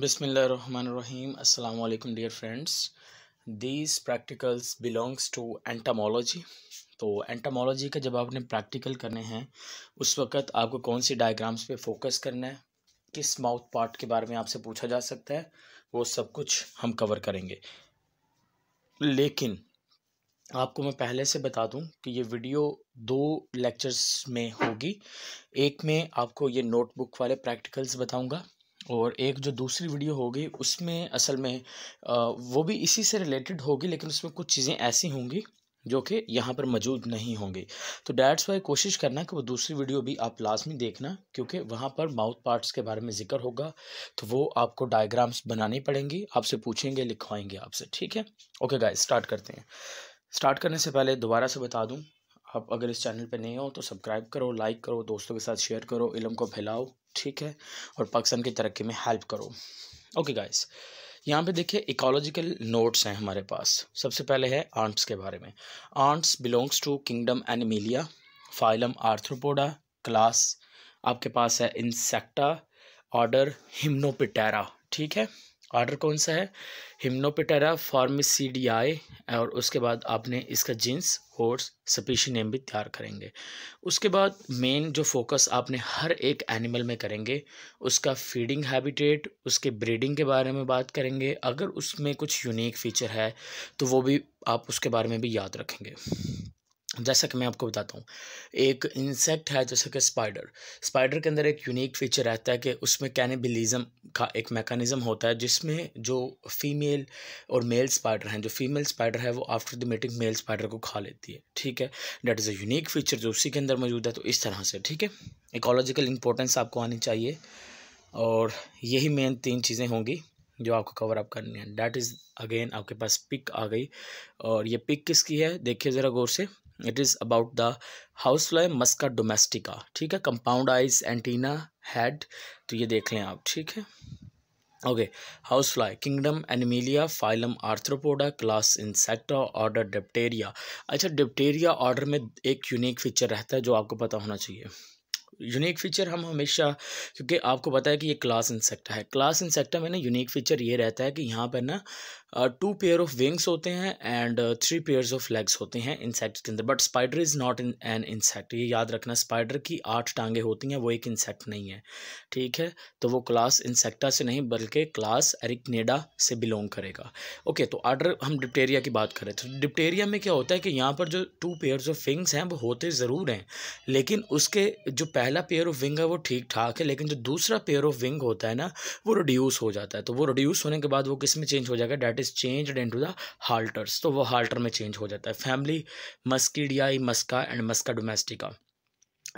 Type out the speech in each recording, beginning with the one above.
बिसमीम अल्लाम dear friends these practicals belongs to entomology तो एंटामोलॉजी का जब आपने प्रैक्टिकल करने हैं उस वक़्त आपको कौन सी डायग्राम्स पे फोकस करना है किस माउथ पार्ट के बारे में आपसे पूछा जा सकता है वो सब कुछ हम कवर करेंगे लेकिन आपको मैं पहले से बता दूं कि ये वीडियो दो लेक्चर्स में होगी एक में आपको ये नोटबुक वाले प्रैक्टिकल्स बताऊंगा और एक जो दूसरी वीडियो होगी उसमें असल में वो भी इसी से रिलेटेड होगी लेकिन उसमें कुछ चीज़ें ऐसी होंगी जो कि यहाँ पर मौजूद नहीं होंगी तो डैट्स वाई कोशिश करना कि वो दूसरी वीडियो भी आप लाजमी देखना क्योंकि वहाँ पर माउथ पार्ट्स के बारे में जिक्र होगा तो वो आपको डायग्राम्स बनानी पड़ेंगी आपसे पूछेंगे लिखवाएंगे आपसे ठीक है ओके गाइस स्टार्ट करते हैं स्टार्ट करने से पहले दोबारा से बता दूँ आप अगर इस चैनल पर नए हो तो सब्सक्राइब करो लाइक करो दोस्तों के साथ शेयर करो इलम को फैलाओ ठीक है और पाकिस्तान की तरक्की में हेल्प करो ओके गाइस यहाँ पे देखिए इकोलॉजिकल नोट्स हैं हमारे पास सबसे पहले है आंट्स के बारे में ants belongs to kingdom Animalia phylum Arthropoda class आपके पास है इंसेक्टा ऑर्डर हिमनोपिटेरा ठीक है ऑर्डर कौन सा है हिमनोपिटेरा फॉर्मिसीडियाए और उसके बाद आपने इसका जींस कोर्स स्पीशी नेम भी तैयार करेंगे उसके बाद मेन जो फोकस आपने हर एक एनिमल में करेंगे उसका फीडिंग हैबिटेट उसके ब्रीडिंग के बारे में बात करेंगे अगर उसमें कुछ यूनिक फीचर है तो वो भी आप उसके बारे में भी याद रखेंगे जैसा कि मैं आपको बताता हूँ एक इंसेक्ट है जैसे कि स्पाइडर स्पाइडर के अंदर एक यूनिक फीचर रहता है कि उसमें कैनिबिलिज्म का एक मैकेनिज़्म होता है जिसमें जो फीमेल और मेल स्पाइडर हैं जो फीमेल स्पाइडर है वो after the mating male spider को खा लेती है ठीक है that is a unique feature जो उसी के अंदर मौजूद है तो इस तरह से ठीक है इकोलॉजिकल इंपॉर्टेंस आपको आनी चाहिए और यही मेन तीन चीज़ें होंगी जो आपको कवर अप करनी है डैट इज़ अगेन आपके पास पिक आ गई और ये पिक किसकी है देखिए ज़रा गौर से it is about the house fly Musca domestica ठीक है कंपाउंड आइज एंटीना हेड तो ये देख लें आप ठीक है okay house fly kingdom Animalia phylum Arthropoda class Insecta order Diptera अच्छा डिप्टेरिया ऑर्डर में एक यूनिक फीचर रहता है जो आपको पता होना चाहिए यूनिक फीचर हम हमेशा क्योंकि आपको पता है कि ये क्लास इंसेक्टा है क्लास इंसेक्टा में ना यूनिक फीचर ये रहता है कि यहाँ पर ना टू पेयर ऑफ विंग्स होते हैं and three pairs of legs होते हैं इंसेक्ट के अंदर but spider is not in an insect ये याद रखना स्पाइडर की आठ टांगे होती हैं वो एक इंसेक्ट नहीं है ठीक है तो वो क्लास इंसेक्टा से नहीं बल्कि क्लास एरिकनेडा से बिलोंग करेगा ओके तो आर्डर हम डिप्टेरिया की बात करें तो डिप्टेरिया में क्या होता है कि यहाँ पर जो टू पेयर्स ऑफ विंग्स हैं वो होते ज़रूर हैं लेकिन उसके जो पहला पेयर ऑफ विंग है वो ठीक ठाक है लेकिन जो दूसरा पेयर ऑफ विंग होता है ना वो रिड्यूस हो जाता है तो वो रिड्यूस होने के बाद वो किस में चेंज हो जाएगा डेट चेंज इन टू द हाल्टर्स तो वो हाल्टर में चेंज हो जाता है family Muscidae Musca and Musca domestica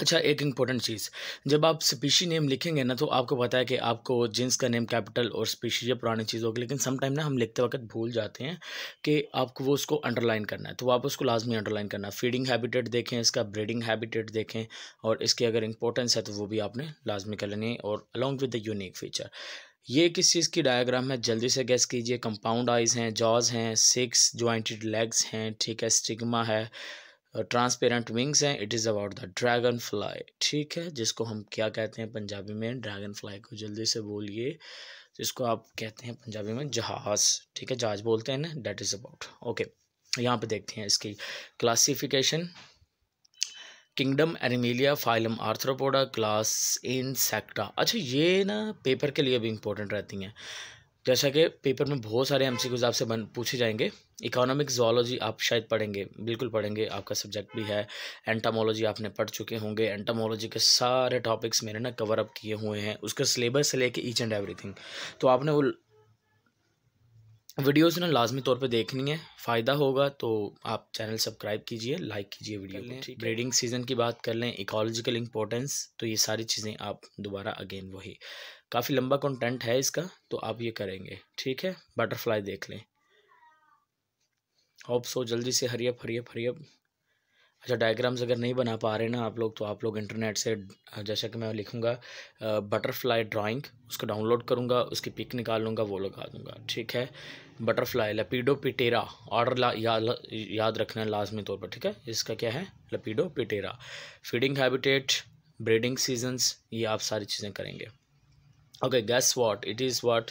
अच्छा एक इंपॉर्टेंट चीज़ जब आप स्पीशी नेम लिखेंगे ना तो आपको पता है कि आपको जिन्स का नेम कैपिटल और स्पीशी या पुरानी चीज़ होगी लेकिन समटाइम ना हम लिखते वक्त भूल जाते हैं कि आपको वो उसको अंडरलाइन करना है तो आप उसको लाजमी अंडरलाइन करना है फीडिंग हैबिटेट देखें इसका ब्रीडिंग हैबिटेट देखें और इसकी अगर इंपॉर्टेंस है तो वो भी आपने लाजमी कर लेनी है और along with the unique feature ये किस चीज़ की डायग्राम है जल्दी से गैस कीजिए कंपाउंड आइज हैं जॉज हैं सिक्स ज्वाइंटेड लेग्स हैं ठीक है स्टिग्मा है ट्रांसपेरेंट विंग्स हैं it is about the dragon fly ठीक है जिसको हम क्या कहते हैं पंजाबी में ड्रैगन फ्लाई को जल्दी से बोलिए जिसको आप कहते हैं पंजाबी में जहाज ठीक है जहाज बोलते हैं ना डेट इज़ अबाउट ओके यहाँ पे देखते हैं इसकी classification kingdom Animalia phylum Arthropoda class Insecta अच्छा ये ना पेपर के लिए भी इंपॉर्टेंट रहती हैं जैसा कि पेपर में बहुत सारे एम सी आपसे बन पूछे जाएंगे इकोनॉमिक जोलॉजी आप शायद पढ़ेंगे बिल्कुल पढ़ेंगे आपका सब्जेक्ट भी है एंटामोलॉजी आपने पढ़ चुके होंगे एंटामोलॉजी के सारे टॉपिक्स मैंने ना कवर अप किए हुए हैं उसका सिलेबस से लेके ईच एंड एवरीथिंग तो आपने वो वीडियोस ना लाजमी तौर पे देखनी है फ़ायदा होगा तो आप चैनल सब्सक्राइब कीजिए लाइक कीजिए वीडियो ब्रीडिंग सीजन की बात कर लें इकोलॉजिकल इंपॉर्टेंस तो ये सारी चीज़ें आप दोबारा अगेन वही काफ़ी लंबा कंटेंट है इसका तो आप ये करेंगे ठीक है बटरफ्लाई देख लें होप सो जल्दी से हरियप हरियप हरियप अच्छा डायग्राम्स अगर नहीं बना पा रहे ना आप लोग तो आप लोग इंटरनेट से जैसा कि मैं लिखूँगा बटरफ्लाई ड्राइंग उसको डाउनलोड करूँगा उसकी पिक निकाल लूँगा वो लगा दूँगा ठीक है बटरफ्लाई लपीडो पिटेरा ऑर्डर ला, या, ल, याद रखना लाजमी तौर पर ठीक है इसका क्या है Lepidoptera feeding habitat breeding seasons ये आप सारी चीज़ें करेंगे okay guess what it is what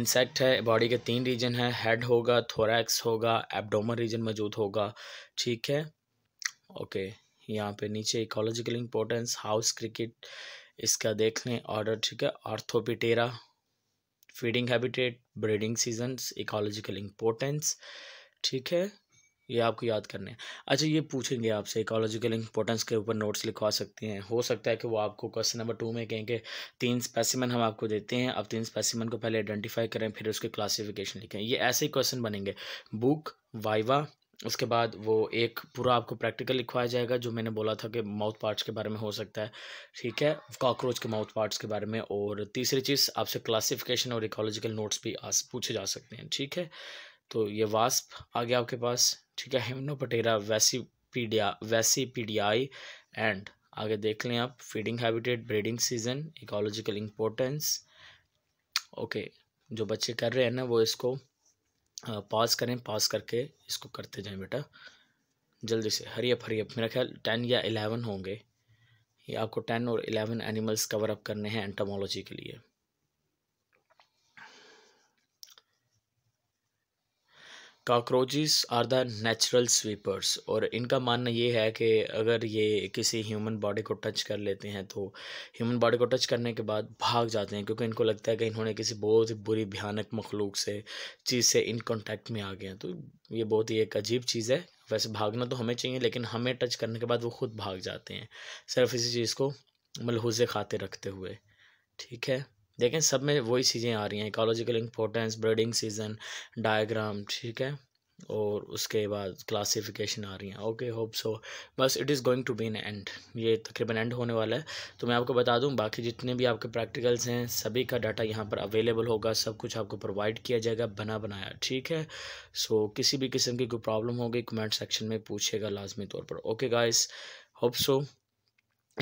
insect है बॉडी के तीन रीजन है हेड होगा थोरैक्स होगा एबडोमन रीजन मौजूद होगा ठीक है ओके यहाँ पे नीचे इकोलॉजिकल इम्पोर्टेंस हाउस क्रिकेट इसका देख लें ऑर्डर ठीक है Orthoptera feeding habitat breeding season ecological importance ठीक है ये आपको याद करने है अच्छा ये पूछेंगे आपसे इकोलॉजिकल इंपॉर्टेंस के ऊपर नोट्स लिखवा सकते हैं हो सकता है कि वो आपको क्वेश्चन नंबर टू में कहेंगे तीन स्पेसिमन हम आपको देते हैं अब तीन स्पेसिमन को पहले आइडेंटिफाई करें फिर उसके क्लासिफिकेशन लिखें ये ऐसे ही क्वेश्चन बनेंगे बुक वाइवा उसके बाद वो एक पूरा आपको प्रैक्टिकल लिखवाया जाएगा जो मैंने बोला था कि माउथ पार्ट्स के बारे में हो सकता है ठीक है कॉकरोच के माउथ पार्ट्स के बारे में और तीसरी चीज़ आपसे क्लासिफिकेशन और इकोलॉजिकल नोट्स भी आस पूछे जा सकते हैं ठीक है तो ये वास्प आ गया आपके पास ठीक है हेमनोपटेरा वैसीपीडिया वैसीपीडियाई एंड आगे देख लें आप feeding habitat breeding season ecological importance okay जो बच्चे कर रहे हैं ना वो इसको पॉज करें पॉज करके इसको करते जाएं बेटा जल्दी से हरी अप हरी अप मेरा ख्याल टेन या एलेवन होंगे ये आपको टेन और एलेवन एनिमल्स कवर अप करने हैं एंटामोलॉजी के लिए cockroaches are the natural sweepers और इनका मानना ये है कि अगर ये किसी ह्यूमन बॉडी को टच कर लेते हैं तो ह्यूमन बॉडी को टच करने के बाद भाग जाते हैं क्योंकि इनको लगता है कि इन्होंने किसी बहुत ही बुरी भयानक मखलूक से चीज़ से इन कॉन्टैक्ट में आ गए हैं तो ये बहुत ही एक अजीब चीज़ है वैसे भागना तो हमें चाहिए लेकिन हमें टच करने के बाद वो खुद भाग जाते हैं सिर्फ इसी चीज़ को मलहूज़ खाते रखते हुए ठीक है देखें सब में वही चीज़ें आ रही हैं ecological importance breeding season diagram ठीक है और उसके बाद क्लासिफिकेशन आ रही हैं ओके होप सो बस it is going to be an end ये तकरीबन एंड होने वाला है तो मैं आपको बता दूं बाकी जितने भी आपके प्रैक्टिकल्स हैं सभी का डाटा यहाँ पर अवेलेबल होगा सब कुछ आपको प्रोवाइड किया जाएगा बना बनाया ठीक है सो so, किसी भी किस्म की कोई प्रॉब्लम होगी कमेंट सेक्शन में पूछेगा लाजमी तौर पर okay guys hope so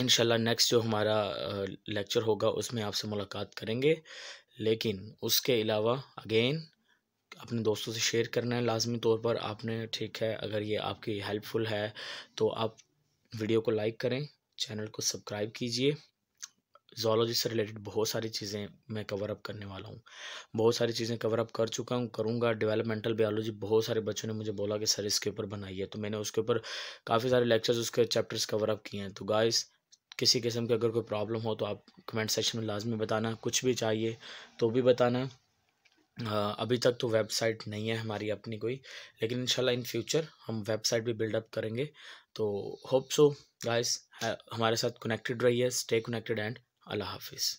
in next जो हमारा लेक्चर होगा उसमें आपसे मुलाकात करेंगे लेकिन उसके अलावा अगेन अपने दोस्तों से शेयर करना है लाजमी तौर पर आपने ठीक है अगर ये आपकी हेल्पफुल है तो आप वीडियो को लाइक करें चैनल को सब्सक्राइब कीजिए जोलॉजी से रिलेटेड बहुत सारी चीज़ें मैं कवर अप करने वाला हूँ बहुत सारी चीज़ें कवर अप कर चुका हूँ करूँगा डेवलपमेंटल बायोलॉजी बहुत सारे बच्चों ने मुझे बोला कि सर इसके ऊपर है तो मैंने उसके ऊपर काफ़ी सारे लेक्चर्स उसके चैप्टर्स कवर अप किए हैं तो गाइस किसी किस्म की अगर कोई प्रॉब्लम हो तो आप कमेंट सेक्शन में लाजमी बताना कुछ भी चाहिए तो भी बताना अभी तक तो वेबसाइट नहीं है हमारी अपनी कोई लेकिन इंशाल्लाह इन फ्यूचर हम वेबसाइट भी बिल्डअप करेंगे तो होप सो गाइस हमारे साथ कनेक्टेड रहिए स्टे कनेक्टेड एंड अल्लाह हाफिज़